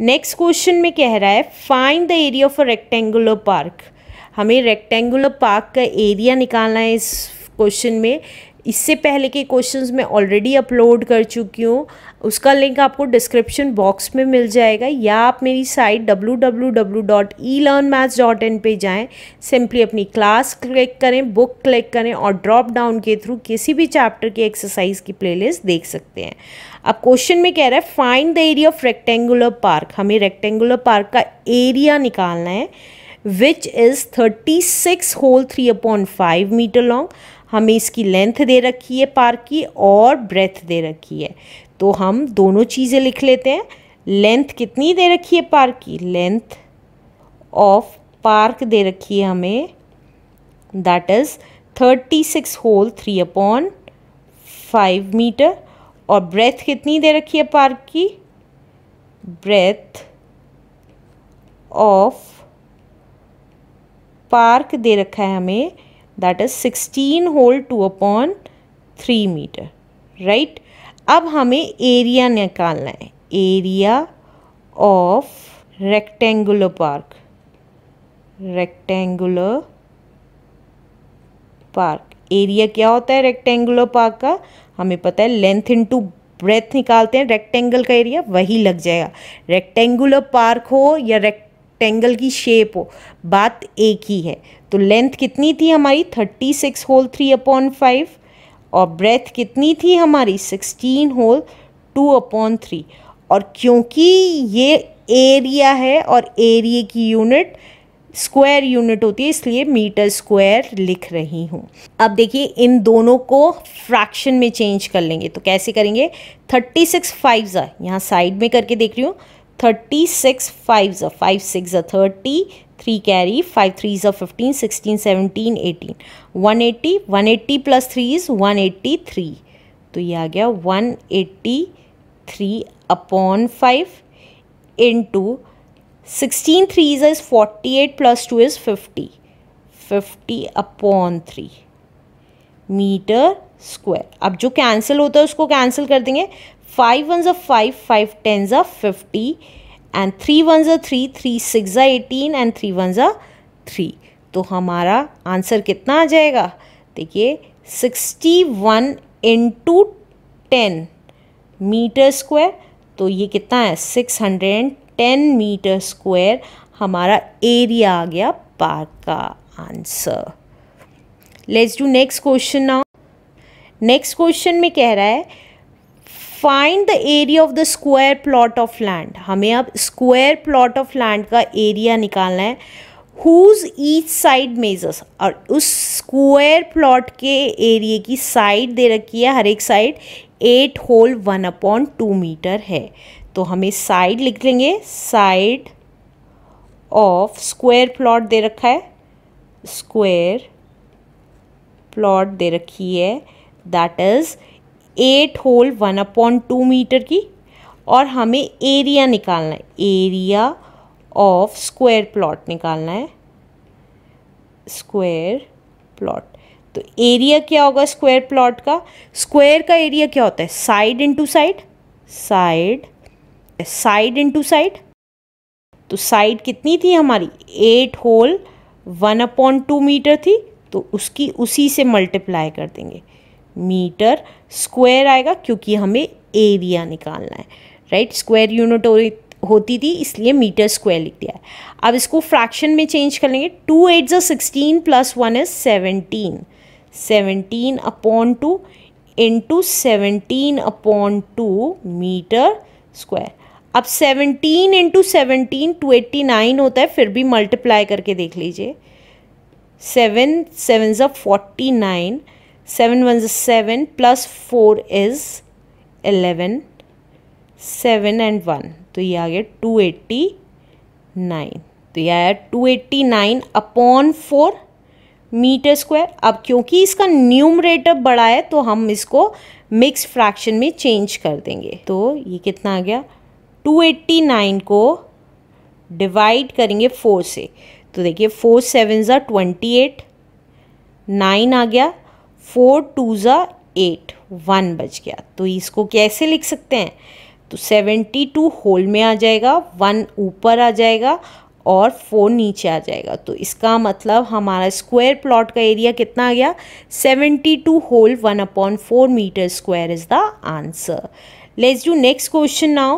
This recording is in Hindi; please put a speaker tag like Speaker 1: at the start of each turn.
Speaker 1: नेक्स्ट क्वेश्चन में कह रहा है find the area of a rectangular park हमें रेक्टेंगुलर पार्क का एरिया निकालना है इस क्वेश्चन में इससे पहले के क्वेश्चंस मैं ऑलरेडी अपलोड कर चुकी हूँ उसका लिंक आपको डिस्क्रिप्शन बॉक्स में मिल जाएगा या आप मेरी साइट www.elearnmaths.in पे जाएं सिंपली अपनी क्लास क्लिक करें बुक क्लिक करें और ड्रॉप डाउन के थ्रू किसी भी चैप्टर की एक्सरसाइज की प्लेलिस्ट देख सकते हैं अब क्वेश्चन में कह रहा है find the area of rectangular park हमें रेक्टेंगुलर पार्क का एरिया निकालना है which is thirty six whole three upon five metre long हमें इसकी लेंथ दे रखी है पार्क की और ब्रेथ दे रखी है तो हम दोनों चीज़ें लिख लेते हैं लेंथ कितनी दे रखी है पार्क की लेंथ ऑफ पार्क दे रखी है हमें that is thirty six whole three upon five metre और ब्रेथ कितनी दे रखी है पार्क की ब्रेथ ऑफ पार्क दे रखा है हमें that is sixteen whole two upon three metre right अब हमें एरिया निकालना है area of rectangular park rectangular park area क्या होता है रेक्टेंगुलर पार्क का हमें पता है लेंथ इनटू ब्रेथ निकालते हैं रेक्टेंगल का एरिया वही लग जाएगा रेक्टेंगुलर पार्क हो या रेक्टेंगल की शेप हो बात एक ही है तो लेंथ कितनी थी हमारी thirty six whole three upon five और ब्रेथ कितनी थी हमारी sixteen whole two upon three और क्योंकि ये एरिया है और एरिए की यूनिट स्क्वायर यूनिट होती है इसलिए मीटर स्क्वायर लिख रही हूँ अब देखिए इन दोनों को फ्रैक्शन में चेंज कर लेंगे तो कैसे करेंगे थर्टी सिक्स फाइव ज़ा यहाँ साइड में करके देख रही हूँ थर्टी सिक्स फाइव ज़ा फाइव सिक्स ज़ा thirty three carry five is of fifteen sixteen seventeen eighteen one eighty one eighty plus three is one eighty three तो ये आ गया one eighty three upon five into sixteen three is is forty eight plus two is fifty fifty upon three metre square अब जो कैंसिल होता है उसको कैंसिल कर देंगे फाइव वन ज़ा फाइव फाइव टेन ज़ा फिफ्टी एंड थ्री वन ज़ा थ्री थ्री सिक्स ज़ा एटीन एंड थ्री वन ज़ा थ्री तो हमारा आंसर कितना आ जाएगा देखिए sixty one into ten metre square तो ये कितना है six hundred and ten metre square हमारा एरिया आ गया पार्क का answer let's do next question now next question में कह रहा है find the area of the square plot of land हमें अब स्क्वायर प्लॉट ऑफ लैंड का एरिया निकालना है हुज ईच साइड मेजर्स और उस स्क्वायर प्लॉट के एरिए की साइड दे रखी है हर एक side eight whole one upon two metre है तो हमें साइड लिख लेंगे साइड ऑफ स्क्वायर प्लॉट दे रखा है स्क्वायर प्लॉट दे रखी है that is eight whole one upon two metre की और हमें एरिया निकालना है एरिया ऑफ स्क्वायर प्लॉट निकालना है स्क्वायर प्लॉट तो एरिया क्या होगा स्क्वायर प्लॉट का स्क्वायर का एरिया क्या होता है side into side side side into side तो साइड कितनी थी हमारी eight whole one upon two metre थी तो उसकी उसी से मल्टीप्लाई कर देंगे मीटर स्क्वायर आएगा क्योंकि हमें एरिया निकालना है राइट स्क्वायर यूनिट होती थी इसलिए मीटर स्क्वायर लिख दिया है अब इसको फ्रैक्शन में चेंज कर लेंगे two eight sixteen sixteen plus one is seventeen seventeen upon two into seventeen upon two metre square अब seventeen into seventeen two eighty nine होता है फिर भी मल्टीप्लाई करके देख लीजिए सेवन सेवन ज़ा फोर्टी नाइन सेवन वन ज़ seven plus four is eleven seven and one तो ये आ गया टू एट्टी नाइन तो ये आया two eighty nine upon four metre square अब क्योंकि इसका न्यूमरेटर बड़ा है तो हम इसको मिक्स फ्रैक्शन में चेंज कर देंगे तो ये कितना आ गया 289 को डिवाइड करेंगे फोर से तो देखिए फोर सेवन ज़ा ट्वेंटी एट नाइन आ गया फोर टू ज़ा एट वन बच गया तो इसको कैसे लिख सकते हैं तो सेवेंटी टू होल में आ जाएगा वन ऊपर आ जाएगा और फोर नीचे आ जाएगा तो इसका मतलब हमारा स्क्वायर प्लॉट का एरिया कितना आ गया seventy two whole one upon four metre square is the answer let's do next question now